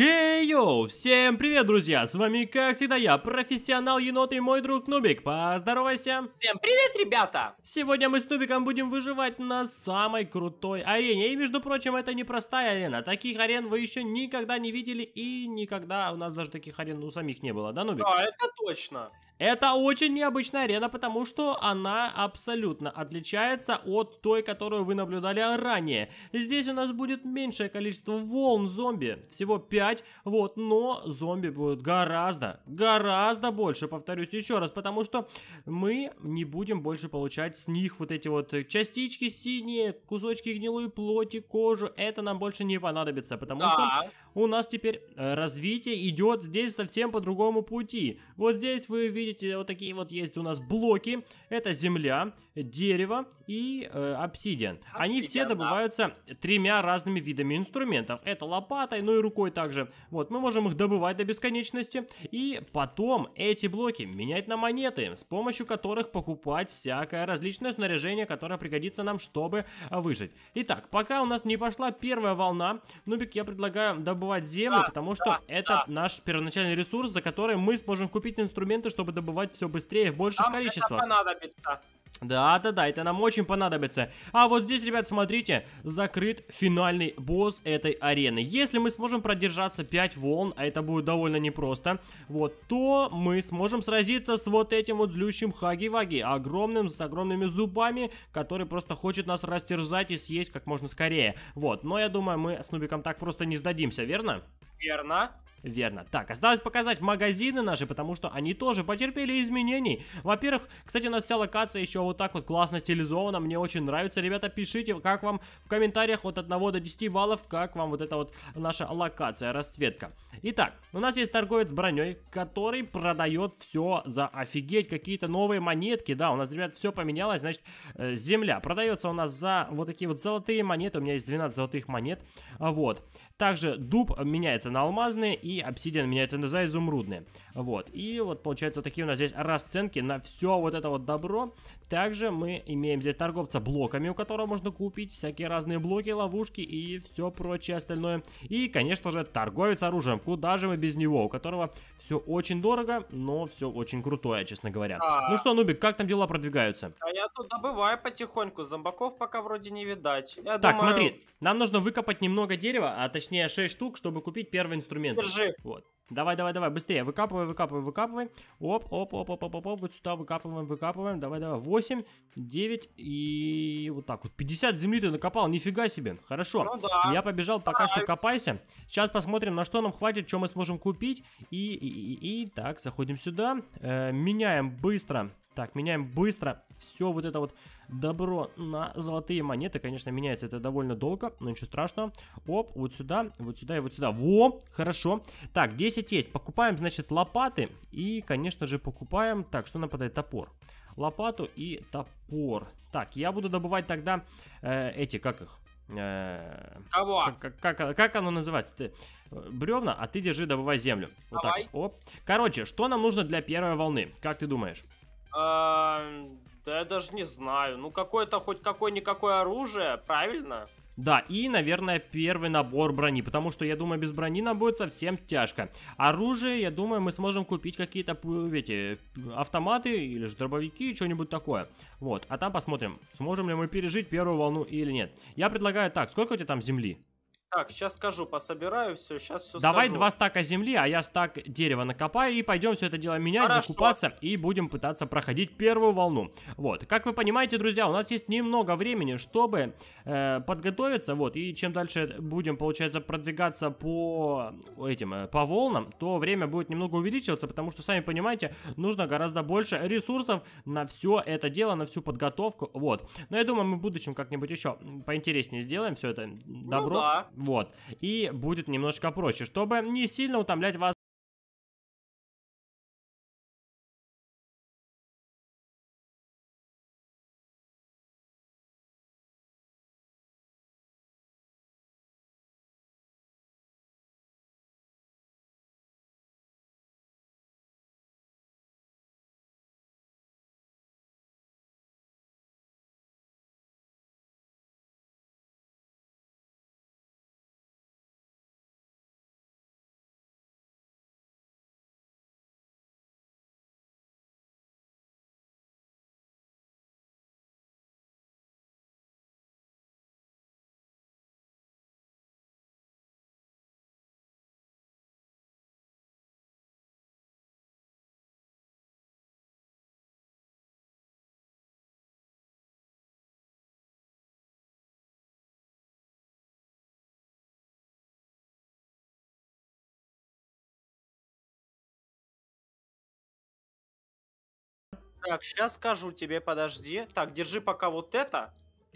Хей, hey, йоу! Всем привет, друзья! С вами, как всегда, я, профессионал енот и мой друг Нубик. Поздоровайся! Всем привет, ребята! Сегодня мы с Нубиком будем выживать на самой крутой арене. И, между прочим, это не простая арена. Таких арен вы еще никогда не видели и никогда у нас даже таких арен у самих не было, да, Нубик? Да, это точно. Это очень необычная арена, потому что она абсолютно отличается от той, которую вы наблюдали ранее. Здесь у нас будет меньшее количество волн зомби, всего 5, вот, но зомби будут гораздо, гораздо больше, повторюсь еще раз, потому что мы не будем больше получать с них вот эти вот частички синие, кусочки гнилой плоти, кожу, это нам больше не понадобится, потому да. что у нас теперь э, развитие идет здесь совсем по другому пути. Вот здесь вы видите видите, вот такие вот есть у нас блоки. Это земля, дерево и э, обсидиан. Они все добываются тремя разными видами инструментов. Это лопатой, ну и рукой также. Вот, мы можем их добывать до бесконечности. И потом эти блоки менять на монеты, с помощью которых покупать всякое различное снаряжение, которое пригодится нам, чтобы выжить. Итак, пока у нас не пошла первая волна, Нубик, я предлагаю добывать землю, потому что это наш первоначальный ресурс, за который мы сможем купить инструменты, чтобы добывать добывать все быстрее в большем Нам количествах. Это понадобится. Да, да, да, это нам очень понадобится. А вот здесь, ребят, смотрите, закрыт финальный босс этой арены. Если мы сможем продержаться 5 волн, а это будет довольно непросто, вот, то мы сможем сразиться с вот этим вот злющим Хаги-Ваги, огромным, с огромными зубами, который просто хочет нас растерзать и съесть как можно скорее. Вот, но я думаю, мы с Нубиком так просто не сдадимся, верно? Верно. Верно. Так, осталось показать магазины наши, потому что они тоже потерпели изменений. Во-первых, кстати, у нас вся локация еще вот так вот классно стилизована, мне очень нравится. Ребята, пишите, как вам в комментариях от 1 до 10 баллов, как вам вот эта вот наша локация, расцветка. Итак, у нас есть торговец броней, который продает все за офигеть, какие-то новые монетки, да, у нас, ребят, все поменялось, значит, э, земля продается у нас за вот такие вот золотые монеты, у меня есть 12 золотых монет, вот. Также дуб меняется меняются на алмазные, и обсидиан меняется на за изумрудные. Вот. И вот получается такие у нас здесь расценки на все вот это вот добро. Также мы имеем здесь торговца блоками, у которого можно купить всякие разные блоки, ловушки и все прочее остальное. И, конечно же, торговец оружием. Куда же мы без него, у которого все очень дорого, но все очень крутое, честно говоря. А... Ну что, Нубик, как там дела продвигаются? А я тут добываю потихоньку, зомбаков пока вроде не видать. Я так, думаю... смотри, нам нужно выкопать немного дерева, а точнее 6 штук, чтобы купить первый первый инструмент. Держи. Вот. Давай, давай, давай, быстрее. Выкапывай, выкапывай, выкапывай. Оп, оп, оп, оп, оп, оп, оп. Вот сюда выкапываем, выкапываем. Давай, давай. 8, 9 и вот так вот. 50 земли ты накопал, нифига себе. Хорошо. Ну, да. Я побежал, пока что копайся. Сейчас посмотрим, на что нам хватит, что мы сможем купить. И, и, и, и так, заходим сюда. Э, меняем быстро так, меняем быстро все вот это вот добро на золотые монеты. Конечно, меняется это довольно долго, но ничего страшного. Оп, вот сюда, вот сюда и вот сюда. Во, хорошо. Так, 10 есть. Покупаем, значит, лопаты. И, конечно же, покупаем... Так, что нападает? Топор. Лопату и топор. Так, я буду добывать тогда э, эти, как их? Э, Кого? Как, как, как оно называется? Ты, э, бревна, а ты держи, добывай землю. Вот Давай. так. Оп. Короче, что нам нужно для первой волны? Как ты думаешь? А, да я даже не знаю. Ну, какое-то хоть какое-никакое оружие, правильно? Да, и, наверное, первый набор брони, потому что, я думаю, без брони нам будет совсем тяжко. Оружие, я думаю, мы сможем купить какие-то, видите, автоматы или же дробовики, что-нибудь такое. Вот, а там посмотрим, сможем ли мы пережить первую волну или нет. Я предлагаю так, сколько у тебя там земли? Так, сейчас скажу, пособираю все, сейчас все Давай скажу. два стака земли, а я стак дерева накопаю и пойдем все это дело менять, Хорошо. закупаться и будем пытаться проходить первую волну. Вот, как вы понимаете, друзья, у нас есть немного времени, чтобы э, подготовиться, вот, и чем дальше будем, получается, продвигаться по этим, э, по волнам, то время будет немного увеличиваться, потому что, сами понимаете, нужно гораздо больше ресурсов на все это дело, на всю подготовку, вот. Но я думаю, мы в будущем как-нибудь еще поинтереснее сделаем все это добро. Ну, да. Вот. И будет немножко проще, чтобы не сильно утомлять вас Так, сейчас скажу тебе, подожди. Так, держи пока вот это.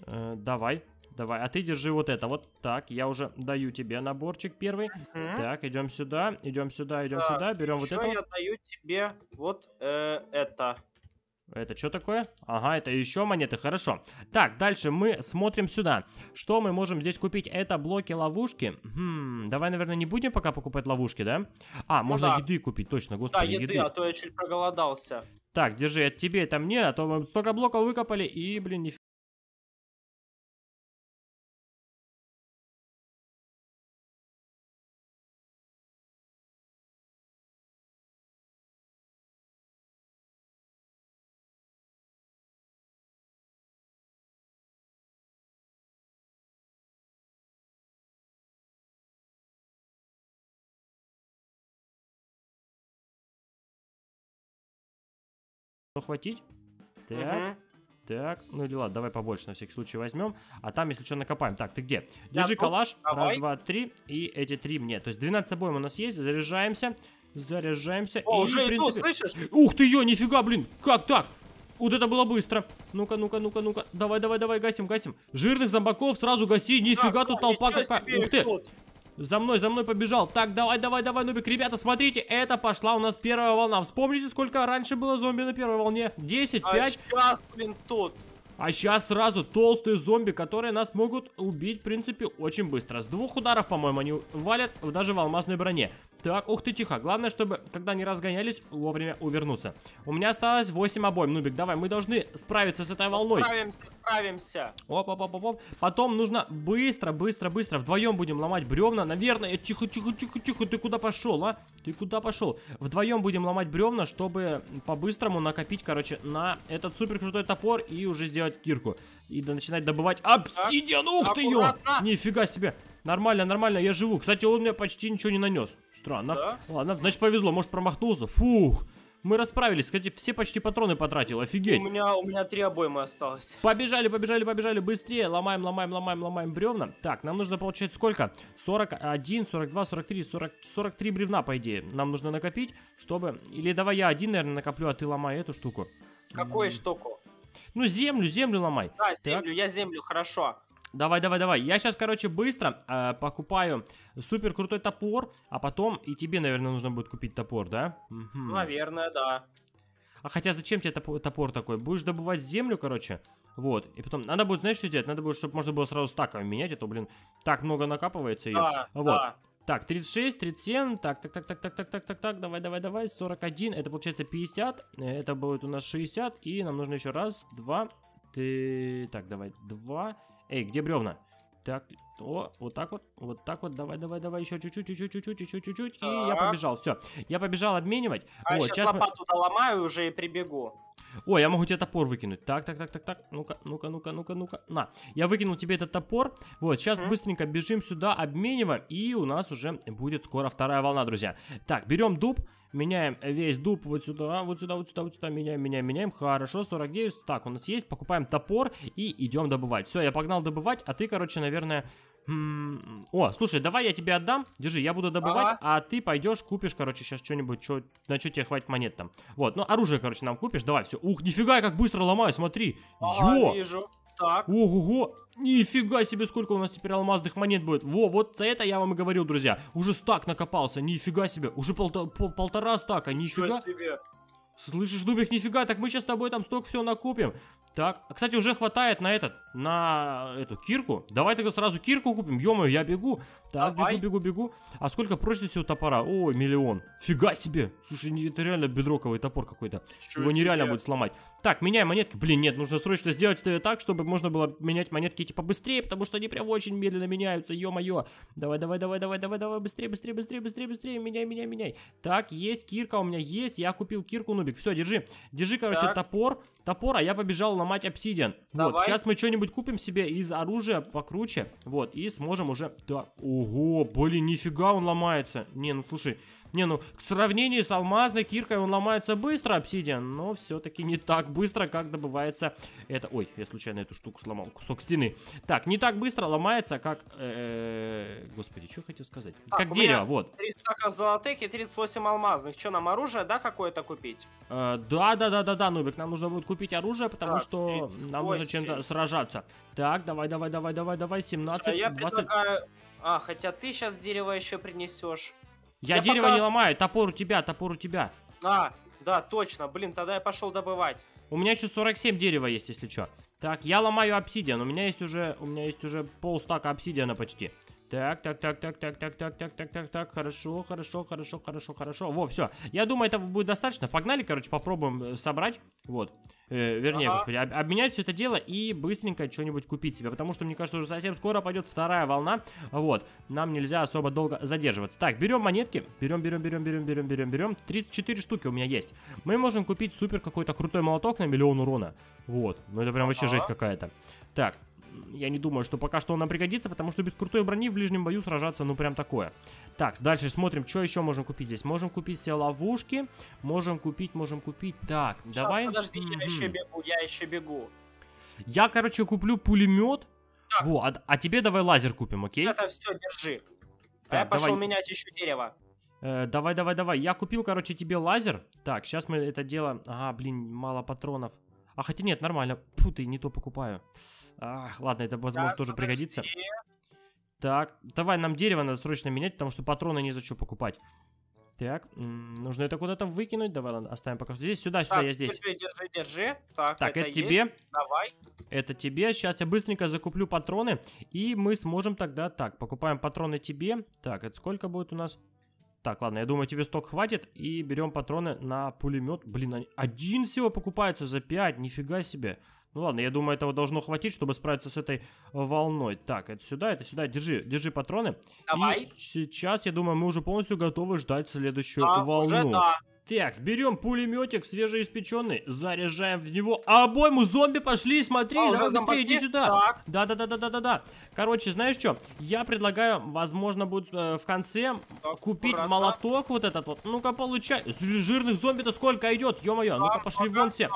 Э, давай, давай. А ты держи вот это. Вот так. Я уже даю тебе наборчик первый. Угу. Так, идем сюда, идем сюда, идем сюда. Берем вот это. Я даю тебе вот э, это. Это что такое? Ага, это еще монеты, хорошо. Так, дальше мы смотрим сюда. Что мы можем здесь купить? Это блоки-ловушки. Хм, давай, наверное, не будем пока покупать ловушки, да? А, ну можно да. еды купить, точно, господи, Да, еды, еды, а то я чуть проголодался. Так, держи, от тебе это мне, а то мы столько блоков выкопали, и, блин, не. Ну, хватить? Так. Угу. Так, ну или ладно, давай побольше на всякий случай возьмем. А там, если что, накопаем. Так, ты где? Держи ну, калаш. Давай. Раз, два, три. И эти три мне. То есть 12 обоим у нас есть. Заряжаемся. Заряжаемся. О, и, уже в принципе... слышишь? Ух ты, ее, нифига, блин. Как так? Вот это было быстро. Ну-ка, ну-ка, ну-ка, ну-ка. Давай, давай, давай, гасим, гасим. Жирных зомбаков сразу гаси. Нифига, так, тут толпа какая. Ух ты. Тут. За мной, за мной побежал. Так, давай, давай, давай, Нубик. Ребята, смотрите, это пошла у нас первая волна. Вспомните, сколько раньше было зомби на первой волне? 10, 5. А сейчас, блин, тут. А сейчас сразу толстые зомби, которые нас могут убить, в принципе, очень быстро. С двух ударов, по-моему, они валят даже в алмазной броне. Так, ух ты, тихо. Главное, чтобы, когда они разгонялись, вовремя увернуться. У меня осталось 8 обоим. Нубик, давай, мы должны справиться с этой волной. Справимся, справимся. Оп, оп, оп, оп, оп. Потом нужно быстро, быстро, быстро. Вдвоем будем ломать бревна. Наверное, э, тихо, тихо, тихо, тихо. Ты куда пошел, а? Ты куда пошел? Вдвоем будем ломать бревна, чтобы по-быстрому накопить, короче, на этот супер крутой топор и уже сделать делать кирку. И начинать добывать обсидиан. Ух ты, ё! Нифига себе. Нормально, нормально, я живу. Кстати, он мне почти ничего не нанес. Странно. Да? Ладно, значит повезло, может промахнулся. Фух. Мы расправились, кстати, все почти патроны потратил, офигеть. У меня, у меня три обоймы осталось. Побежали, побежали, побежали, быстрее. Ломаем, ломаем, ломаем, ломаем бревна. Так, нам нужно получать сколько? 41, 42, 43, 40, 43 бревна, по идее. Нам нужно накопить, чтобы... Или давай я один, наверное, накоплю, а ты ломай эту штуку. Какую штуку? Ну, землю, землю ломай. Да, землю, так. я землю, хорошо. Давай, давай, давай. Я сейчас, короче, быстро э, покупаю супер крутой топор, а потом и тебе, наверное, нужно будет купить топор, да? Угу. Наверное, да. А хотя зачем тебе топор, топор такой? Будешь добывать землю, короче? Вот. И потом, надо будет, знаешь, что сделать? Надо будет, чтобы можно было сразу стаками менять, а то, блин, так много накапывается. ее да. Вот. Да. Так, 36, 37, так, так, так, так, так, так, так, так, так, давай, давай, давай, 41, это получается 50, это будет у нас 60, и нам нужно еще раз, два, ты, так, давай, два, эй, где бревна? Так, о, вот так вот, вот так вот, давай, давай, давай, еще чуть-чуть, еще чуть-чуть, еще чуть-чуть, и я побежал, все, я побежал обменивать. А вот, сейчас, сейчас лопату мы... доломаю уже и прибегу. О, я могу тебе топор выкинуть. Так, так, так, так, так. Ну-ка, ну-ка, ну-ка, ну-ка, ну-ка. На, я выкинул тебе этот топор. Вот, сейчас mm-hmm. быстренько бежим сюда, обмениваем, и у нас уже будет скоро вторая волна, друзья. Так, берем дуб, Меняем весь дуб вот сюда, вот сюда, вот сюда, вот сюда. Меняем, меняем, меняем. Хорошо, 49. Так, у нас есть. Покупаем топор и идем добывать. Все, я погнал добывать, а ты, короче, наверное... Хм, о, слушай, давай я тебе отдам. Держи, я буду добывать, ага. а ты пойдешь, купишь, короче, сейчас что-нибудь, чё, на что тебе хватит монет там. Вот, ну оружие, короче, нам купишь. Давай, все. Ух, нифига, я как быстро ломаю, смотри. Ага, Йо! Вижу. Так. Ого-го! Нифига себе, сколько у нас теперь алмазных монет будет. Во, вот за это я вам и говорил, друзья. Уже стак накопался, нифига себе. Уже полто полтора стака, нифига. Себе. Слышишь, Дубик, нифига, так мы сейчас с тобой там столько всего накопим. Так, а, кстати, уже хватает на этот, на эту кирку. Давай тогда сразу кирку купим. ё я бегу. Так, Давай. бегу, бегу, бегу. А сколько прочности у топора? Ой, миллион. Фига себе. Слушай, это реально бедроковый топор какой-то. Его нереально тебе? будет сломать. Так, меняй монетки. Блин, нет, нужно срочно сделать это так, чтобы можно было менять монетки типа быстрее, потому что они прям очень медленно меняются, ё-моё. Давай, давай, давай, давай, давай, давай, быстрее, быстрее, быстрее, быстрее, быстрее, меняй, меняй, меняй. Так, есть кирка у меня, есть. Я купил кирку, Нубик. Все, держи. Держи, короче, так. топор. Топор, а я побежал на ломать обсидиан. Вот, сейчас мы что-нибудь купим себе из оружия покруче, вот, и сможем уже... Да, ого, блин, нифига он ломается. Не, ну слушай, не, ну, к сравнению с алмазной киркой он ломается быстро, обсидиан, но все-таки не так быстро, как добывается это... Ой, я случайно эту штуку сломал, кусок стены. Так, не так быстро ломается, как... Э Господи, что хотел сказать? Так, как дерево, вот. 300 золотых и 38 алмазных. Что, нам оружие, да, какое-то купить? Э, да, да, да, да, да, Нубик, нам нужно будет купить оружие, потому так, что 38. нам нужно чем-то сражаться. Так, давай, давай, давай, давай, давай, 17, Слушай, а я 20... предлагаю... А, хотя ты сейчас дерево еще принесешь. Я, я дерево пока... не ломаю, топор у тебя, топор у тебя. А, да, точно, блин, тогда я пошел добывать. У меня еще 47 дерева есть, если что. Так, я ломаю обсидиан, у меня есть уже, у меня есть уже полстака обсидиана почти. Так, так, так, так, так, так, так, так, так, так, так, хорошо, хорошо, хорошо, хорошо, хорошо. Во, все. Я думаю, этого будет достаточно. Погнали, короче, попробуем собрать. Вот. Э, вернее, ага. господи, об, обменять все это дело и быстренько что-нибудь купить себе. Потому что, мне кажется, уже совсем скоро пойдет вторая волна. Вот. Нам нельзя особо долго задерживаться. Так, берем монетки. Берем, берем, берем, берем, берем, берем, берем. 34 штуки у меня есть. Мы можем купить супер какой-то крутой молоток на миллион урона. Вот. Ну это прям вообще ага. жесть какая-то. Так, я не думаю, что пока что он нам пригодится, потому что без крутой брони в ближнем бою сражаться, ну, прям такое. Так, дальше смотрим, что еще можем купить здесь. Можем купить все ловушки, можем купить, можем купить. Так, Сейчас, давай... подожди, mm -hmm. я еще бегу, я еще бегу. Я, короче, куплю пулемет. Так. Во, а, а тебе давай лазер купим, окей? Это все, держи. А так, а я пошел давай. менять еще дерево. Э, давай, давай, давай. Я купил, короче, тебе лазер. Так, сейчас мы это дело... Ага, блин, мало патронов. А хотя нет, нормально. Фу, ты не то покупаю. Ах, ладно, это, возможно, да, тоже подожди. пригодится. Так, давай, нам дерево надо срочно менять, потому что патроны не за что покупать. Так, нужно это куда-то выкинуть. Давай, ладно, оставим пока здесь. Сюда, сюда, так, я здесь. Держи, держи. Так, так это, это есть. тебе. Давай. Это тебе. Сейчас я быстренько закуплю патроны. И мы сможем тогда... Так, покупаем патроны тебе. Так, это сколько будет у нас? Так, ладно, я думаю, тебе сток хватит. И берем патроны на пулемет. Блин, один всего покупается за 5, нифига себе. Ну ладно, я думаю, этого должно хватить, чтобы справиться с этой э, волной. Так, это сюда, это сюда. Держи, держи патроны. Давай. И сейчас, я думаю, мы уже полностью готовы ждать следующую да, волну. Уже да. Так, берем пулеметик свежеиспеченный, заряжаем в него. А обойму зомби пошли, смотри, а, давай быстрее, иди сюда. Да-да-да-да-да-да-да. Короче, знаешь что? Я предлагаю, возможно, будет э, в конце так, купить аккуратно. молоток вот этот вот. Ну-ка, получай. Жирных зомби-то сколько идет, ё-моё. Ну-ка, пошли вон все.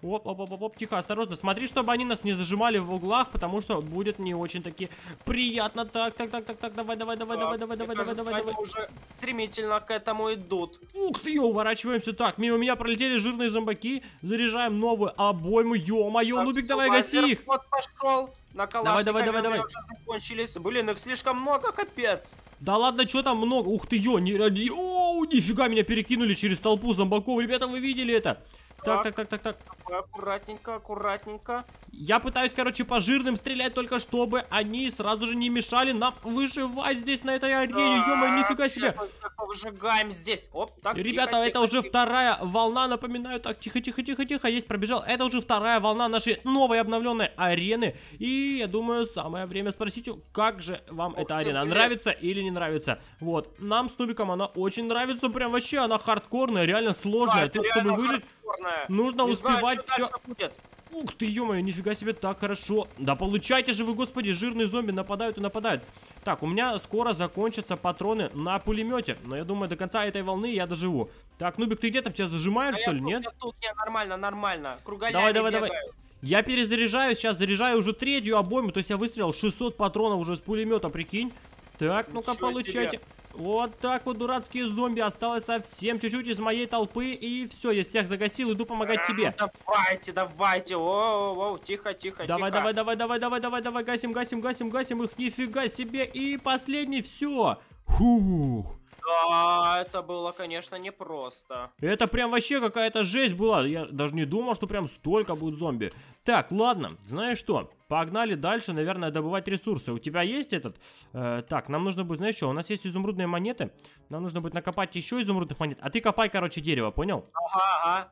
Оп, оп, оп, оп, оп, тихо, осторожно. Смотри, чтобы они нас не зажимали в углах, потому что будет не очень таки приятно. Так, так, так, так, так, давай, давай, давай, а, давай, давай, давай, давай, давай, давай. уже стремительно к этому идут. Ух ты, уворачиваемся. Так, мимо меня пролетели жирные зомбаки. Заряжаем новую обойму. Ё-моё, Нубик, давай, гаси их. Вот пошел. На давай, давай, давай, давай. уже закончились. Блин, их слишком много, капец. Да ладно, что там много? Ух ты, ё, не... О, нифига, меня перекинули через толпу зомбаков. Ребята, вы видели это? Так, так, так, так, так. Аккуратненько, аккуратненько. Я пытаюсь, короче, по жирным стрелять только, чтобы они сразу же не мешали нам выживать здесь на этой арене. Да, Ё-моё, нифига себе. Выжигаем здесь. Оп, так, Ребята, тихо, это тихо, уже тихо. вторая волна, напоминаю. Так, тихо, тихо, тихо, тихо, есть, пробежал. Это уже вторая волна нашей новой обновленной арены. И, я думаю, самое время спросить, как же вам Ух эта арена, блин. нравится или не нравится. Вот, нам с Нубиком она очень нравится, прям вообще, она хардкорная, реально сложная. Да, Тут, чтобы выжить черная. Нужно не успевать знаю, все. Будет. Ух ты, ё-моё, нифига себе, так хорошо. Да получайте же вы, господи, жирные зомби нападают и нападают. Так, у меня скоро закончатся патроны на пулемете, но я думаю, до конца этой волны я доживу. Так, Нубик, ты где то тебя зажимаешь а что ли, тут, нет? Я тут, я нормально, нормально, кругалями Давай, давай, бегаю. давай. Я перезаряжаю, сейчас заряжаю уже третью обойму, то есть я выстрелил 600 патронов уже с пулемета, прикинь. Так, ну-ка, получайте. Себе. Вот так вот, дурацкие зомби. Осталось совсем чуть-чуть из моей толпы. И все, я всех загасил. Иду помогать а, тебе. Э, давайте, давайте. О, тихо, тихо, давай, тихо. Давай, давай, давай, давай, давай, давай. Гасим, гасим, гасим, гасим их. Нифига себе. И последний, все. Фух. Да, это было, конечно, непросто. Это прям вообще какая-то жесть была. Я даже не думал, что прям столько будет зомби. Так, ладно, знаешь что? Погнали дальше, наверное, добывать ресурсы. У тебя есть этот? Э, так, нам нужно будет, знаешь что, у нас есть изумрудные монеты. Нам нужно будет накопать еще изумрудных монет. А ты копай, короче, дерево, понял? Ага, ага.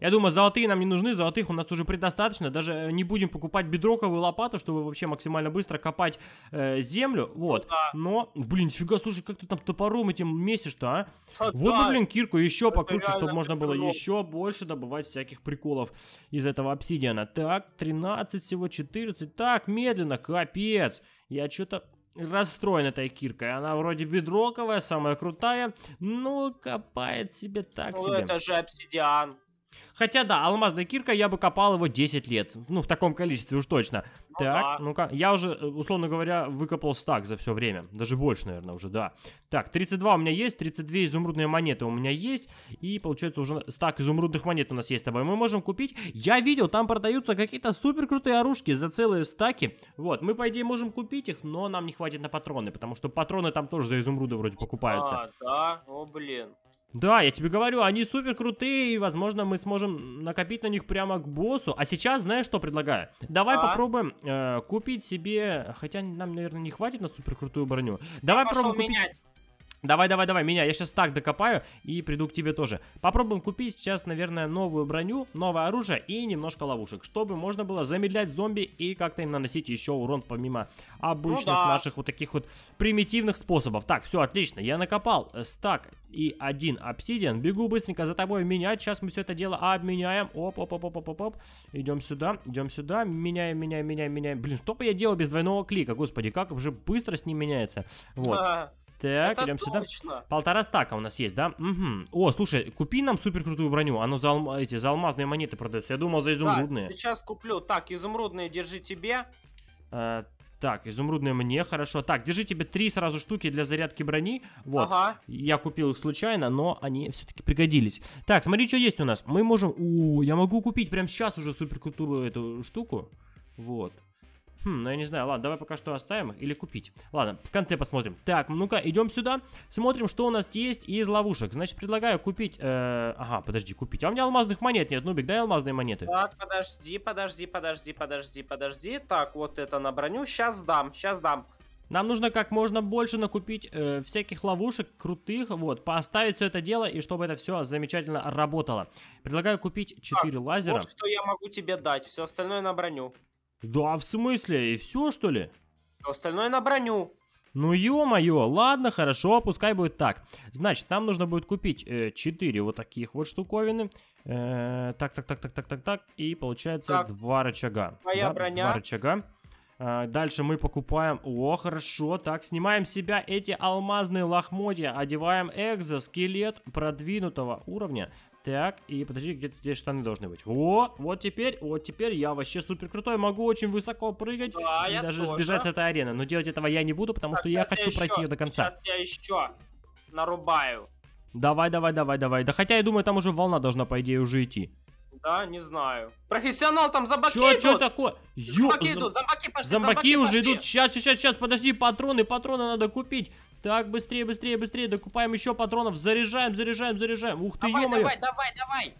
Я думаю, золотые нам не нужны, золотых у нас уже предостаточно. Даже э, не будем покупать бедроковую лопату, чтобы вообще максимально быстро копать э, землю. Вот. Да. Но, блин, фига, слушай, как ты там топором этим месишь-то, а? а вот бы, блин, кирку еще Это покруче, чтобы можно было прикол. еще больше добывать всяких приколов из этого обсидиана. Так, 13 всего, 14. Так, медленно, капец. Я что-то расстроен этой киркой. Она вроде бедроковая, самая крутая, но ну, копает себе так ну, себе. это же обсидиан. Хотя да, алмазная кирка, я бы копал его 10 лет. Ну, в таком количестве уж точно. Ну, так, да. ну-ка, я уже, э, условно говоря, выкопал стак за все время. Даже больше, наверное, уже, да. Так, 32 у меня есть, 32 изумрудные монеты у меня есть. И, получается, уже стак изумрудных монет у нас есть с тобой. Мы можем купить. Я видел, там продаются какие-то супер крутые оружки за целые стаки. Вот, мы, по идее, можем купить их, но нам не хватит на патроны, потому что патроны там тоже за изумруды вроде ну покупаются. А, да? О, блин. Да, я тебе говорю, они супер крутые, и, возможно, мы сможем накопить на них прямо к боссу. А сейчас, знаешь, что предлагаю? Давай а? попробуем э, купить себе, хотя нам, наверное, не хватит на супер крутую броню. Давай я попробуем купить... Менять. Давай, давай, давай, меня, я сейчас так докопаю и приду к тебе тоже. Попробуем купить сейчас, наверное, новую броню, новое оружие и немножко ловушек, чтобы можно было замедлять зомби и как-то им наносить еще урон помимо обычных ну, да. наших вот таких вот примитивных способов. Так, все, отлично, я накопал э, стак и один обсидиан. Бегу быстренько за тобой менять, сейчас мы все это дело обменяем. Оп, оп, оп, оп, оп, оп, оп. Идем сюда, идем сюда, меняем, меняем, меняем, меняем. Блин, что бы я делал без двойного клика, господи, как уже быстро с ним меняется. Вот. А -а -а. Так, Это идем сюда. Полтора стака у нас есть, да? Угу. О, слушай, купи нам супер крутую броню. Оно за, алм... эти, за алмазные монеты продается. Я думал, за изумрудные. Да, сейчас куплю. Так, изумрудные держи тебе. А, так, изумрудные мне, хорошо. Так, держи тебе три сразу штуки для зарядки брони. Вот. Ага. Я купил их случайно, но они все-таки пригодились. Так, смотри, что есть у нас. Мы можем... У, я могу купить прямо сейчас уже супер крутую эту штуку. Вот. Хм, ну я не знаю, ладно, давай пока что оставим или купить. Ладно, в конце посмотрим. Так, ну-ка, идем сюда, смотрим, что у нас есть из ловушек. Значит, предлагаю купить... Э, ага, подожди, купить. А у меня алмазных монет нет, Нубик, дай алмазные монеты. Так, подожди, подожди, подожди, подожди, подожди. Так, вот это на броню. Сейчас дам, сейчас дам. Нам нужно как можно больше накупить э, всяких ловушек крутых, вот, поставить все это дело, и чтобы это все замечательно работало. Предлагаю купить 4 так, лазера. Вот что я могу тебе дать, все остальное на броню. Да, в смысле? И все, что ли? остальное на броню. Ну ё-моё, ладно, хорошо, пускай будет так. Значит, нам нужно будет купить э, 4 вот таких вот штуковины. Э, так, так, так, так, так, так, так. И получается так. два рычага. Твоя да, броня. Два рычага. Э, дальше мы покупаем... О, хорошо, так, снимаем себя эти алмазные лохмотья, одеваем экзоскелет продвинутого уровня. Так, и подожди, где-то здесь штаны должны быть. Вот, вот теперь, вот теперь я вообще супер крутой, могу очень высоко прыгать да, и даже тоже. сбежать с этой арены. Но делать этого я не буду, потому так, что я хочу я пройти еще, ее до конца. Сейчас я еще нарубаю. Давай, давай, давай, давай. Да хотя я думаю, там уже волна должна, по идее, уже идти. Да, не знаю. Профессионал там зомбаки Чё, идут. чё такое? Ё, зомбаки зом... идут, зомбаки пошли. Зомбаки, зомбаки уже пошли. идут. Сейчас, сейчас, сейчас, подожди, патроны, патроны надо купить. Так, быстрее, быстрее, быстрее. Докупаем еще патронов. Заряжаем, заряжаем, заряжаем. Ух ты, ё Давай, давай, давай.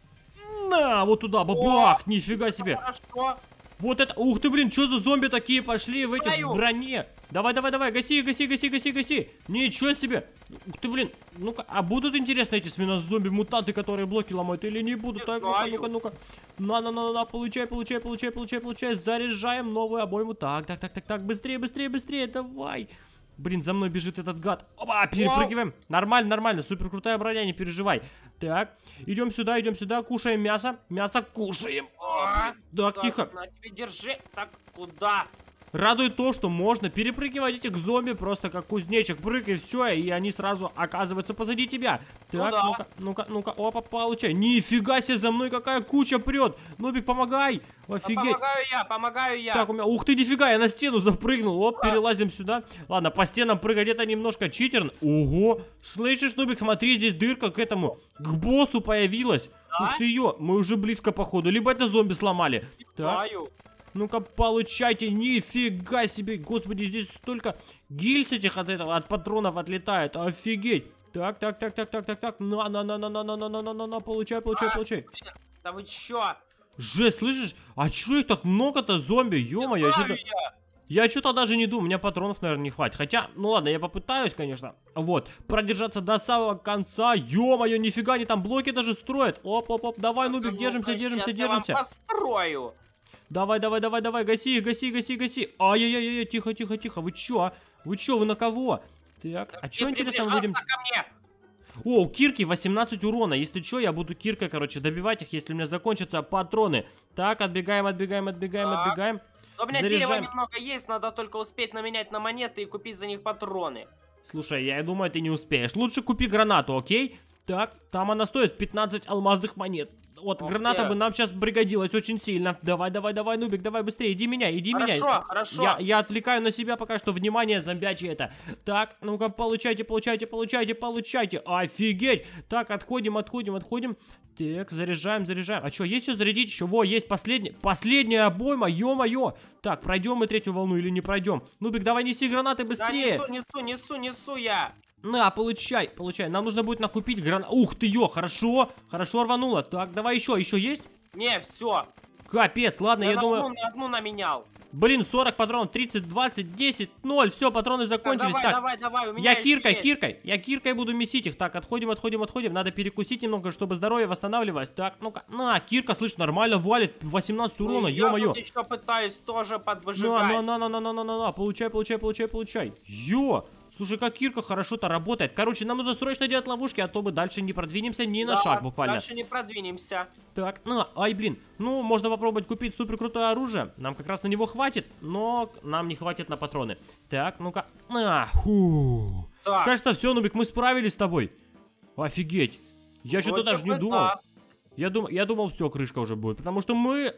На, вот туда, бабах, О, нифига себе. Хорошо. Вот это... Ух ты, блин, что за зомби такие пошли в этих в броне? Давай, давай, давай, гаси, гаси, гаси, гаси, гаси. Ничего себе. Ух ты, блин. Ну-ка, а будут, интересны эти свинозомби-мутанты, которые блоки ломают или не будут? Так, ну-ка, ну-ка, ну-ка. На-на-на-на, получай, получай, получай, получай, получай. Заряжаем новую обойму. Так, так, так, так, так, быстрее, быстрее, быстрее, давай. Блин, за мной бежит этот гад. Опа, перепрыгиваем. Нормально, нормально. Супер крутая броня, не переживай. Так, идем сюда, идем сюда, кушаем мясо. Мясо кушаем. Опа. так, тихо. На тебе держи. Так, куда? Радует то, что можно перепрыгивать этих зомби просто как кузнечик. Прыг и все, и они сразу оказываются позади тебя. Ну так, ну да. ну-ка, ну-ка, ну-ка, опа, получай. Нифига себе, за мной какая куча прет. Нубик, помогай. Офигеть. помогаю я, помогаю я. Так, у меня, ух ты, нифига, я на стену запрыгнул. Оп, перелазим сюда. Ладно, по стенам прыгать это немножко читерн. Ого, слышишь, Нубик, смотри, здесь дырка к этому, к боссу появилась. Да? Ух ты ее, мы уже близко походу. Либо это зомби сломали. Так. Ну-ка, получайте. Нифига себе. Господи, здесь столько гильз этих от этого, от патронов отлетает. Офигеть. Так, так, так, так, так, так, так. На, на, на, на, на, на, на, на, на, на, на, получай, получай, а, получай. Да вы чё? Жесть, слышишь? А чё их так много-то, зомби? ё я что-то... Я что-то даже не думаю, у меня патронов, наверное, не хватит. Хотя, ну ладно, я попытаюсь, конечно. Вот, продержаться до самого конца. Ё-моё, нифига, они там блоки даже строят. Оп-оп-оп, давай, Нубик, держимся, держимся, держимся. Я построю. Давай, давай, давай, давай, гаси, гаси, гаси, гаси. Ай-яй-яй, тихо, тихо, тихо. Вы чё? А? Вы чё, вы на кого? Так, а чё, интересно, мы будем... О, у Кирки 18 урона. Если что, я буду Киркой, короче, добивать их, если у меня закончатся патроны. Так, отбегаем, отбегаем, отбегаем, так. отбегаем. Но у меня Заряжаем. дерева немного есть, надо только успеть наменять на монеты и купить за них патроны. Слушай, я думаю, ты не успеешь. Лучше купи гранату, окей? Так, там она стоит 15 алмазных монет. Вот, О, граната нет. бы нам сейчас пригодилась очень сильно. Давай, давай, давай, Нубик, давай быстрее, иди меня, иди хорошо, меня. Хорошо, хорошо. Я, я отвлекаю на себя пока что, внимание, зомбячи это. Так, ну-ка, получайте, получайте, получайте, получайте. Офигеть. Так, отходим, отходим, отходим. Так, заряжаем, заряжаем. А что, есть что зарядить еще? Во, есть последняя, последняя обойма, ё-моё. Так, пройдем мы третью волну или не пройдем? Нубик, давай неси гранаты быстрее. Да, несу, несу, несу, несу я. На, ну, получай, получай. Нам нужно будет накупить гран... Ух ты, ё, хорошо, хорошо рвануло. Так, давай еще, еще есть? Не, все. Капец, ладно, я, я думаю... Одну, одну наменял. Блин, 40 патронов, 30, 20, 10, 0. Все, патроны закончились. Так, давай, так, давай, давай, у я киркой, есть. киркой. Я киркой буду месить их. Так, отходим, отходим, отходим. Надо перекусить немного, чтобы здоровье восстанавливалось. Так, ну-ка. На, кирка, слышь, нормально валит. 18 ну, урона, ну, ё-моё. Я еще пытаюсь тоже подвыжигать. На, на, на, на, на, на, на, на, на. Получай, получай, получай, получай. Ё. Слушай, как Кирка хорошо-то работает. Короче, нам нужно срочно делать ловушки, а то мы дальше не продвинемся ни на да, шаг буквально. дальше не продвинемся. Так, ну, ай, блин. Ну, можно попробовать купить супер крутое оружие. Нам как раз на него хватит, но нам не хватит на патроны. Так, ну-ка. А, фу. Так. Кажется, все, Нубик, мы справились с тобой. Офигеть. Я что-то даже не думал. Так. Я, дум, я думал, все, крышка уже будет. Потому что мы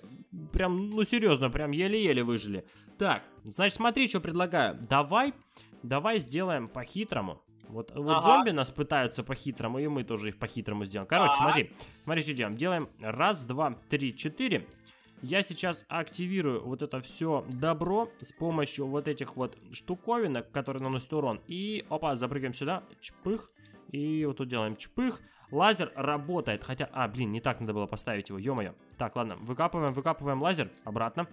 прям, ну серьезно, прям еле-еле выжили. Так, значит, смотри, что предлагаю. Давай, давай сделаем по-хитрому. Вот, ага. вот зомби нас пытаются по-хитрому, и мы тоже их по-хитрому сделаем. Короче, ага. смотри, смотри, что делаем. Делаем раз, два, три, четыре. Я сейчас активирую вот это все добро с помощью вот этих вот штуковинок, которые наносят урон. И, опа, запрыгаем сюда, чпых. И вот тут делаем чпых. Лазер работает, хотя... А, блин, не так надо было поставить его, ё-моё. Так, ладно, выкапываем, выкапываем лазер обратно.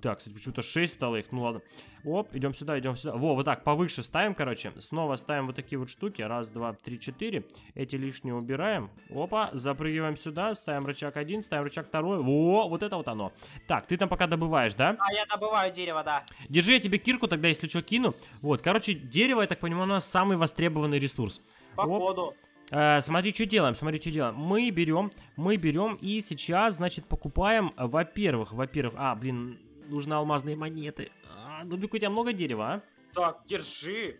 Так, кстати, почему-то 6 стало их, ну ладно. Оп, идем сюда, идем сюда. Во, вот так, повыше ставим, короче. Снова ставим вот такие вот штуки. Раз, два, три, четыре. Эти лишние убираем. Опа, запрыгиваем сюда, ставим рычаг один, ставим рычаг второй. Во, вот это вот оно. Так, ты там пока добываешь, да? А, я добываю дерево, да. Держи, я тебе кирку тогда, если что, кину. Вот, короче, дерево, я так понимаю, у нас самый востребованный ресурс. Походу. Оп. Э, смотри, что делаем, смотри, что делаем. Мы берем, мы берем и сейчас, значит, покупаем, э, во-первых, во-первых, а, блин, нужны алмазные монеты. А, Нубик, у тебя много дерева, а? Так, держи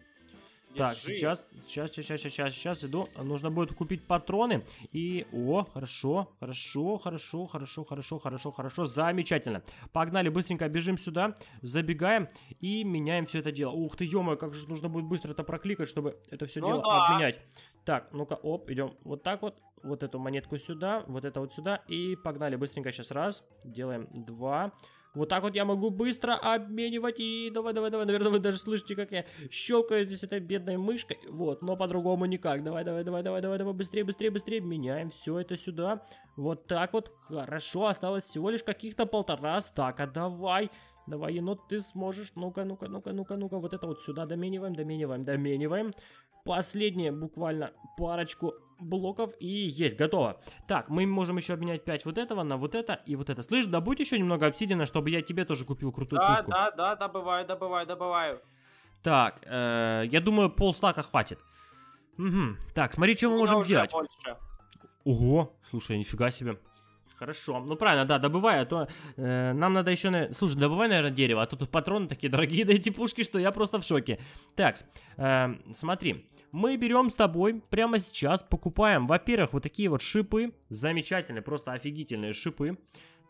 так, жив. сейчас, сейчас, сейчас, сейчас, сейчас иду. Нужно будет купить патроны. И, о, хорошо, хорошо, хорошо, хорошо, хорошо, хорошо, хорошо, замечательно. Погнали, быстренько бежим сюда, забегаем и меняем все это дело. Ух ты, ё как же нужно будет быстро это прокликать, чтобы это все ну дело да. обменять. Так, ну-ка, оп, идем вот так вот, вот эту монетку сюда, вот это вот сюда и погнали быстренько сейчас раз, делаем два, вот так вот я могу быстро обменивать. И давай, давай, давай. Наверное, вы даже слышите, как я щелкаю здесь этой бедной мышкой. Вот, но по-другому никак. Давай, давай, давай, давай, давай, давай. Быстрее, быстрее, быстрее. Меняем все это сюда. Вот так вот. Хорошо. Осталось всего лишь каких-то полтора стака. Давай. Давай, енот, ты сможешь. Ну-ка, ну-ка, ну-ка, ну-ка, ну-ка. Вот это вот сюда домениваем, домениваем, домениваем. Последнее, буквально парочку блоков и есть, готово. Так, мы можем еще обменять 5 вот этого на вот это и вот это. Слышь, добудь еще немного обсидиана, чтобы я тебе тоже купил крутую да, пушку. Да, да, да, добываю, добываю, добываю. Так, э, я думаю, полстака хватит. Угу. Так, смотри, что мы можем делать. Больше. Ого, слушай, нифига себе. Хорошо, ну правильно, да, добывай, а то э, нам надо еще, на... слушай, добывай, наверное, дерево, а то тут патроны такие дорогие, да эти пушки, что я просто в шоке. Так, э, смотри, мы берем с тобой прямо сейчас, покупаем, во-первых, вот такие вот шипы, замечательные, просто офигительные шипы.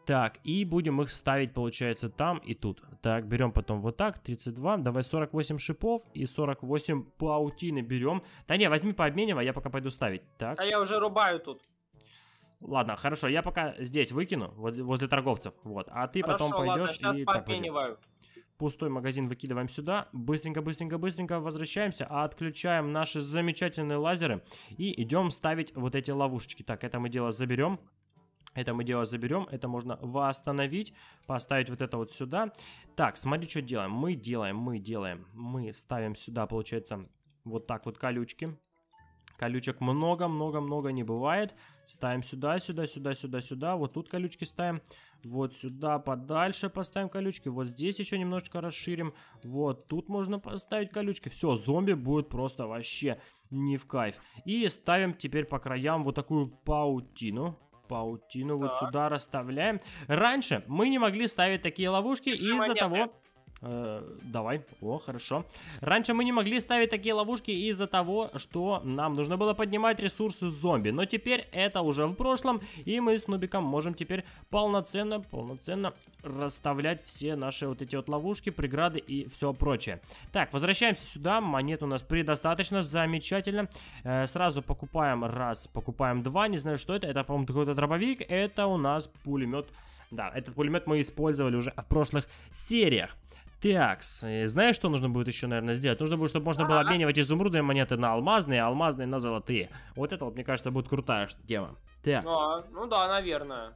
Так, и будем их ставить, получается, там и тут. Так, берем потом вот так, 32, давай 48 шипов и 48 паутины берем. Да не, возьми пообменивай, я пока пойду ставить. Так. А я уже рубаю тут. Ладно, хорошо, я пока здесь выкину, вот возле торговцев, вот. А ты хорошо, потом пойдешь ладно, и так пойдем. Пустой магазин выкидываем сюда, быстренько, быстренько, быстренько возвращаемся, отключаем наши замечательные лазеры и идем ставить вот эти ловушечки. Так, это мы дело заберем. Это мы дело заберем, это можно восстановить, поставить вот это вот сюда. Так, смотри, что делаем. Мы делаем, мы делаем, мы ставим сюда, получается, вот так вот колючки. Колючек много-много-много не бывает. Ставим сюда, сюда, сюда, сюда, сюда. Вот тут колючки ставим. Вот сюда подальше поставим колючки. Вот здесь еще немножечко расширим. Вот тут можно поставить колючки. Все, зомби будет просто вообще не в кайф. И ставим теперь по краям вот такую паутину паутину да. вот сюда расставляем. Раньше мы не могли ставить такие ловушки из-за того... Э, давай. О, хорошо. Раньше мы не могли ставить такие ловушки из-за того, что нам нужно было поднимать ресурсы зомби. Но теперь это уже в прошлом, и мы с Нубиком можем теперь полноценно, полноценно расставлять все наши вот эти вот ловушки, преграды и все прочее. Так, возвращаемся сюда. Монет у нас предостаточно, замечательно. Э, сразу покупаем раз, покупаем два. Не знаю, что это. Это, по-моему, какой-то дробовик. Это у нас пулемет. Да, этот пулемет мы использовали уже в прошлых сериях. Так, э, знаешь, что нужно будет еще, наверное, сделать? Нужно будет, чтобы можно было а, а. обменивать изумрудные монеты на алмазные, а алмазные на золотые. Вот это вот, мне кажется, будет крутая тема. Так. Да, ну да, наверное.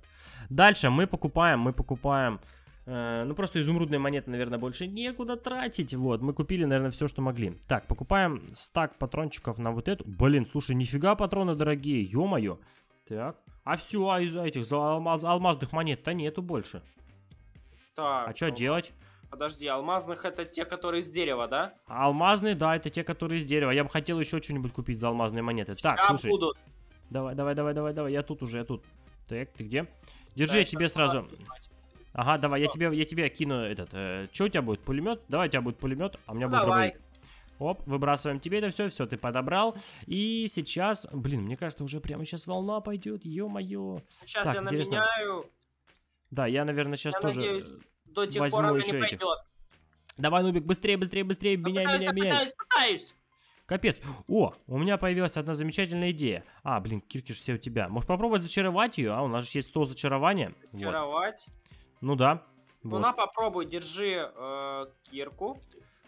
Дальше мы покупаем, мы покупаем... Э, ну, просто изумрудные монеты, наверное, больше некуда тратить. Вот, мы купили, наверное, все, что могли. Так, покупаем стак патрончиков на вот эту. Блин, слушай, нифига патроны дорогие, ё-моё. Так, а все, а из этих алмаз, алмазных монет-то нету больше. Так. А что ну... делать? Подожди, алмазных это те, которые из дерева, да? Алмазные, да, это те, которые из дерева. Я бы хотел еще что-нибудь купить за алмазные монеты. Так, Сейчас слушай. Будут. Давай, давай, давай, давай, давай. Я тут уже, я тут. Так, ты где? Держи, да, я тебе сразу. Поднимать. Ага, давай, я тебе, я тебе кину этот. Э, что у тебя будет? Пулемет? Давай, у тебя будет пулемет, а у меня ну, будет давай. дробовик. Оп, выбрасываем тебе это все, все, ты подобрал. И сейчас, блин, мне кажется, уже прямо сейчас волна пойдет, ё-моё. Сейчас так, я интересно. наменяю. Да, я, наверное, сейчас я тоже... Э, надеюсь до тех Возьму пор она не этих. Давай, Нубик, быстрее, быстрее, быстрее, меняй, а меняй, меняй. Пытаюсь, пытаюсь. Капец. О, у меня появилась одна замечательная идея. А, блин, Киркиш все у тебя. Можешь попробовать зачаровать ее? А, у нас же есть стол зачарования. Зачаровать? Вот. Ну да. Ну вот. Ну на, попробуй, держи э, Кирку.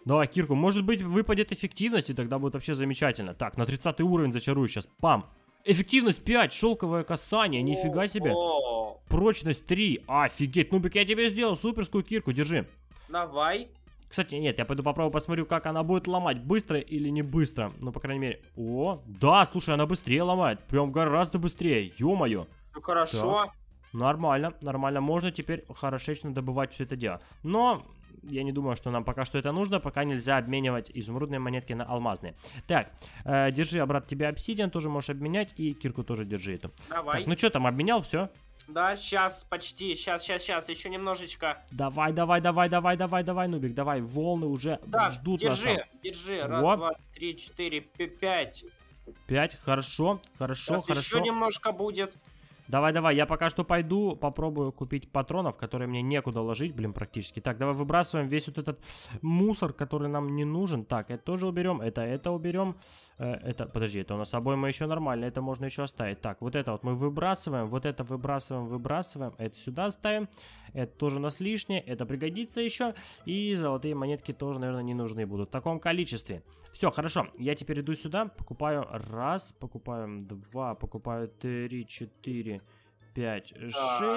Давай, Кирку, может быть выпадет эффективность, и тогда будет вообще замечательно. Так, на 30 уровень зачарую сейчас. Пам. Эффективность 5, шелковое касание, нифига себе. О -о -о. Прочность 3. Офигеть. Нубик, я тебе сделал суперскую кирку. Держи. Давай. Кстати, нет, я пойду попробую посмотрю, как она будет ломать, быстро или не быстро. Ну, по крайней мере... О, да, слушай, она быстрее ломает. Прям гораздо быстрее, ё-моё. Ну, хорошо. Так. Нормально, нормально. Можно теперь хорошечно добывать все это дело. Но я не думаю, что нам пока что это нужно, пока нельзя обменивать изумрудные монетки на алмазные. Так, э, держи, брат, тебе обсидиан тоже можешь обменять, и кирку тоже держи эту. Давай. Так, ну что там, обменял, все? Да, сейчас почти, сейчас, сейчас, сейчас, еще немножечко. Давай, давай, давай, давай, давай, давай, Нубик, давай, волны уже да, ждут держи, нас. Там. Держи, раз, вот. два, три, четыре, пять. Пять, хорошо, хорошо, Сейчас хорошо. Еще немножко будет. Давай, давай, я пока что пойду, попробую купить патронов, которые мне некуда ложить, блин, практически. Так, давай выбрасываем весь вот этот мусор, который нам не нужен. Так, это тоже уберем, это, это уберем. Э, это, подожди, это у нас обойма еще нормально, это можно еще оставить. Так, вот это вот мы выбрасываем, вот это выбрасываем, выбрасываем. Это сюда ставим, это тоже у нас лишнее, это пригодится еще. И золотые монетки тоже, наверное, не нужны будут в таком количестве. Все, хорошо, я теперь иду сюда, покупаю раз, покупаем два, покупаю три, четыре, 5,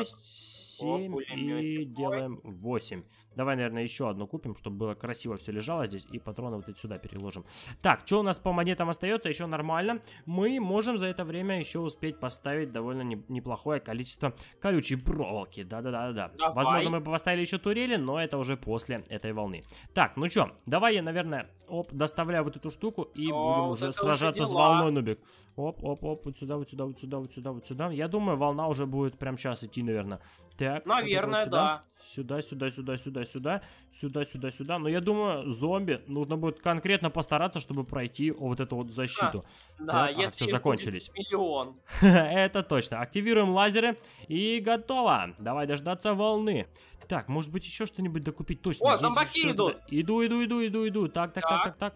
6, 7 вот, и делаем 8. Давай, наверное, еще одну купим, чтобы было красиво все лежало здесь. И патроны вот эти сюда переложим. Так, что у нас по монетам остается? Еще нормально. Мы можем за это время еще успеть поставить довольно не, неплохое количество колючей проволоки. Да-да-да-да. Возможно, мы поставили еще турели, но это уже после этой волны. Так, ну что, давай я, наверное, оп, доставляю вот эту штуку и О, будем уже сражаться уже с волной, Нубик. Оп-оп-оп, вот сюда, вот сюда, вот сюда, вот сюда, вот сюда. Я думаю, волна уже будет прям сейчас идти, наверное. Так. Так. Наверное, вот да. Сюда, сюда, сюда, сюда, сюда, сюда, сюда, сюда. Но я думаю, зомби нужно будет конкретно постараться, чтобы пройти вот эту вот защиту. А, да, да а, если все закончились. Миллион. Это точно. Активируем лазеры и готово. Давай дождаться волны. Так, может быть еще что-нибудь докупить точно. О, зомбаки идут. Иду, иду, иду, иду, иду. Так, так, так, так, так.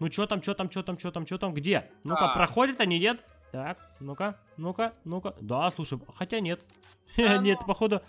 Ну что там, что там, что там, что там, что там, где? Ну-ка, проходит они, нет? Так, ну-ка, ну-ка, ну-ка. Да, слушай, хотя нет. А нет, ну. походу...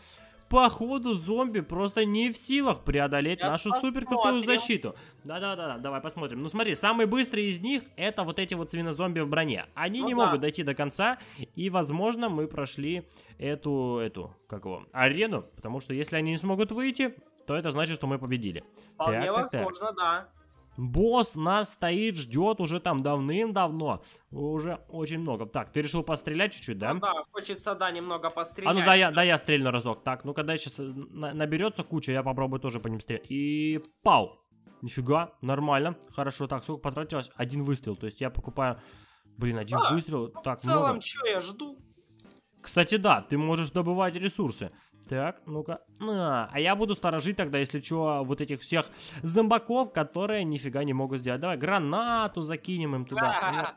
Походу, зомби просто не в силах преодолеть Сейчас нашу посмотрим. супер крутую защиту. Да-да-да, давай посмотрим. Ну смотри, самые быстрые из них это вот эти вот свинозомби в броне. Они ну, не да. могут дойти до конца, и, возможно, мы прошли эту, эту, как его, арену, потому что если они не смогут выйти, то это значит, что мы победили. Вполне так, возможно, так, так. да. Босс нас стоит, ждет уже там давным-давно. Уже очень много. Так, ты решил пострелять чуть-чуть, да? Ну, да, хочется, да, немного пострелять. А ну да, я, да, я стрельну разок. Так, ну когда сейчас э, наберется куча, я попробую тоже по ним стрелять. И пау! Нифига, нормально. Хорошо, так, сколько потратилось? Один выстрел. То есть я покупаю... Блин, один а, выстрел. Ну, так, в целом, много. что я жду? Кстати, да, ты можешь добывать ресурсы. Так, ну-ка. А, а я буду сторожить тогда, если что, вот этих всех зомбаков, которые нифига не могут сделать. Давай гранату закинем им туда.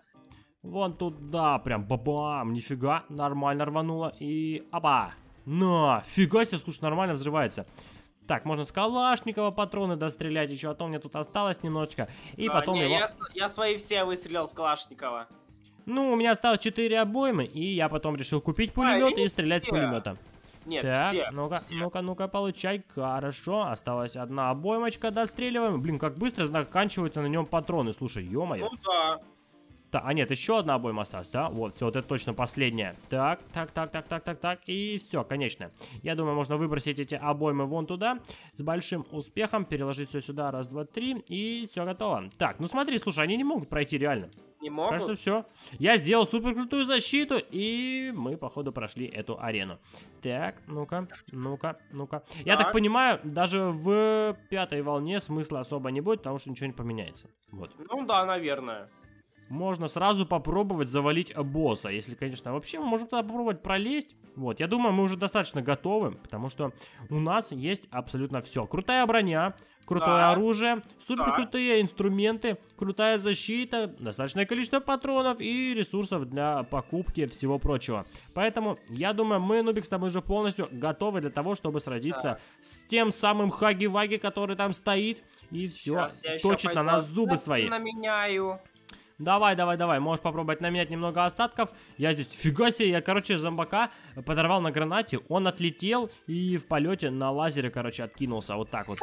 Вон туда, прям бабам, нифига, нормально рвануло. И опа, на, фига себе, слушай, нормально взрывается. Так, можно с Калашникова патроны дострелять еще, а то мне тут осталось немножечко. И а, потом не, его... я, я свои все выстрелил с Калашникова. Ну, у меня осталось 4 обоймы, и я потом решил купить пулемет а, и стрелять все. с пулемета. Нет, так, ну-ка, ну-ка, ну-ка, получай. Хорошо, осталась одна обоймочка, достреливаем. Блин, как быстро заканчиваются на нем патроны, слушай, ё-моё. Ну да. Так, а нет, еще одна обойма осталась, да? Вот, все, вот это точно последняя. Так, так, так, так, так, так, так, и все, конечно. Я думаю, можно выбросить эти обоймы вон туда с большим успехом, переложить все сюда, раз, два, три, и все готово. Так, ну смотри, слушай, они не могут пройти реально. Не могут. Так что все. Я сделал супер крутую защиту, и мы, походу, прошли эту арену. Так, ну-ка, ну-ка, ну-ка. Я так понимаю, даже в пятой волне смысла особо не будет, потому что ничего не поменяется. Вот. Ну да, наверное можно сразу попробовать завалить босса. Если, конечно, вообще мы можем туда попробовать пролезть. Вот, я думаю, мы уже достаточно готовы, потому что у нас есть абсолютно все. Крутая броня, крутое да. оружие, супер крутые да. инструменты, крутая защита, достаточное количество патронов и ресурсов для покупки всего прочего. Поэтому, я думаю, мы, Нубик, с тобой уже полностью готовы для того, чтобы сразиться да. с тем самым Хаги-Ваги, который там стоит и все, точит на нас зубы свои. Наменяю. Давай, давай, давай. Можешь попробовать наменять немного остатков. Я здесь... Фига себе, я, короче, зомбака подорвал на гранате. Он отлетел и в полете на лазере, короче, откинулся. Вот так вот.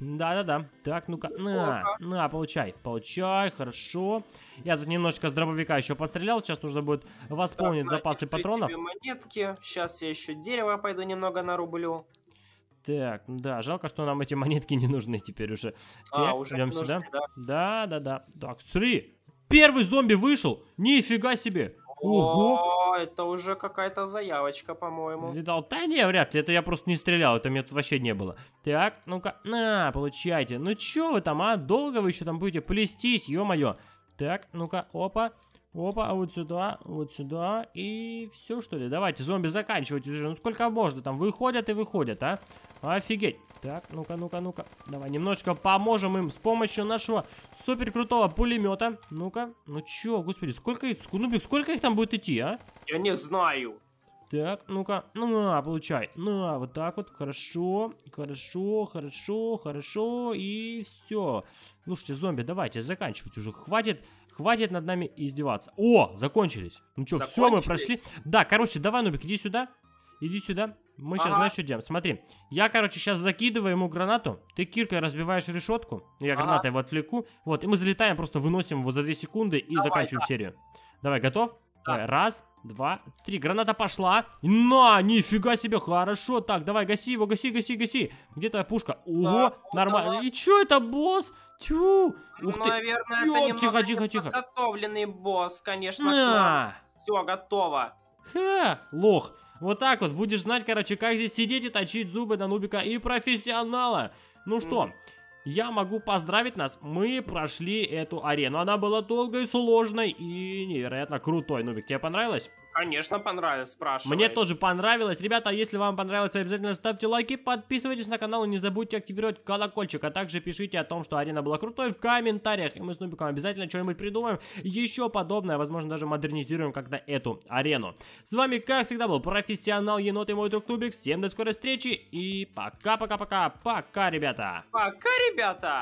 Да-да-да. Так, ну-ка. На, на, получай. Получай, хорошо. Я тут немножечко с дробовика еще пострелял. Сейчас нужно будет восполнить так, запасы патронов. монетки. Сейчас я еще дерево пойду немного нарублю. Так, да, жалко, что нам эти монетки не нужны теперь уже. А, так, уже идем сюда. Да. да, да, Так, смотри, Первый зомби вышел. Нифига себе. Ого. О, это уже какая-то заявочка, по-моему. Видал? Да не, вряд ли. Это я просто не стрелял. Это меня тут вообще не было. Так, ну-ка. На, получайте. Ну чё вы там, а? Долго вы еще там будете плестись, ё-моё. Так, ну-ка, опа. Опа, а вот сюда, вот сюда. И все, что ли? Давайте, зомби, заканчивайте уже. Ну сколько можно там? Выходят и выходят, а? Офигеть. Так, ну-ка, ну-ка, ну-ка. Давай немножечко поможем им с помощью нашего супер крутого пулемета. Ну-ка. Ну чё, господи, сколько их, Нубик, сколько их там будет идти, а? Я не знаю. Так, ну-ка, ну, а, получай. Ну, а, вот так вот, хорошо, хорошо, хорошо, хорошо, и все. Слушайте, зомби, давайте заканчивать уже, хватит, хватит над нами издеваться. О, закончились. Ну что, все, мы прошли. Да, короче, давай, Нубик, иди сюда, иди сюда. Мы сейчас, знаешь, что делаем? Смотри, я, короче, сейчас закидываю ему гранату, ты киркой разбиваешь решетку, я ага. гранатой его отвлеку, вот, и мы залетаем, просто выносим его за 2 секунды и Давай, заканчиваем да. серию. Давай, готов? А. Раз, два, три. Граната пошла. На, нифига себе, хорошо. Так, давай, гаси его, гаси, гаси, гаси. Где твоя пушка? Ого, да, нормально. Да. И чё это, босс? Тю. Ну, Ух ну, ты. Наверное, Ёп, это тихо, тихо, тихо. подготовленный босс, конечно. На. Все, готово. Хе, лох. Вот так вот, будешь знать, короче, как здесь сидеть и точить зубы на нубика и профессионала. Ну что, mm я могу поздравить нас, мы прошли эту арену. Она была долгой, сложной и невероятно крутой. Нубик, тебе понравилось? Конечно, понравилось, спрашиваю. Мне тоже понравилось. Ребята, а если вам понравилось, обязательно ставьте лайки, подписывайтесь на канал и не забудьте активировать колокольчик. А также пишите о том, что арена была крутой в комментариях. И мы с Нубиком обязательно что-нибудь придумаем. Еще подобное, возможно, даже модернизируем как-то эту арену. С вами, как всегда, был профессионал енот и мой друг Нубик. Всем до скорой встречи и пока-пока-пока. Пока, ребята. Пока, ребята.